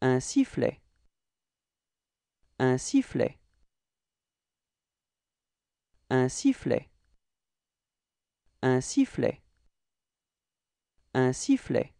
un sifflet, un sifflet, un sifflet, un sifflet, un sifflet.